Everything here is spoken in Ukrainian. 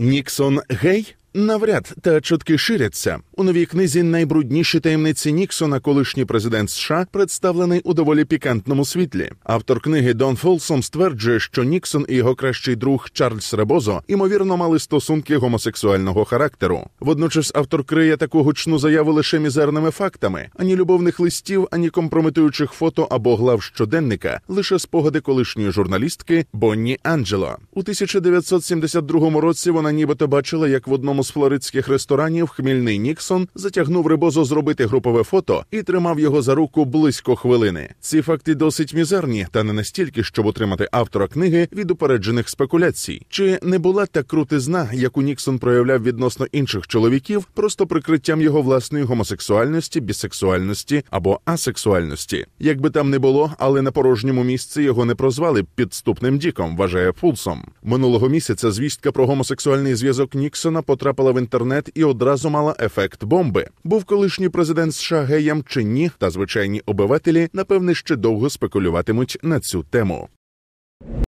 Ніксон гей? Навряд та чутки ширяться. У новій книзі Найбрудніші таємниці Ніксона, колишній президент США, представлений у доволі пікантному світлі. Автор книги Дон Фолсом стверджує, що Ніксон і його кращий друг Чарльз Ребозо ймовірно мали стосунки гомосексуального характеру. Водночас автор криє таку гучну заяву лише мізерними фактами: ані любовних листів, ані компрометуючих фото або глав щоденника, лише спогади колишньої журналістки Бонні Анджело. У 1972 році вона нібито бачила, як в одному з флоридських ресторанів хмільний Нікс. Джексон затягнув рибозо зробити групове фото і тримав його за руку близько хвилини. Ці факти досить мізерні, та не настільки, щоб отримати автора книги від упереджених спекуляцій. Чи не була та крутизна, яку Ніксон проявляв відносно інших чоловіків, просто прикриттям його власної гомосексуальності, бісексуальності або асексуальності? Якби там не було, але на порожньому місці його не прозвали підступним діком, вважає Фулсом. Минулого місяця звістка про гомосексуальний зв'язок Ніксона потрапила в інтернет і одразу мала ефект проект бомби був колишній президент США геєм чи ні, та звичайні обивателі напевне ще довго спекулюватимуть на цю тему.